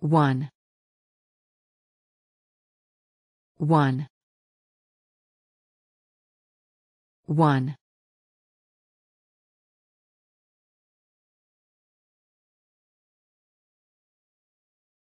1 1 1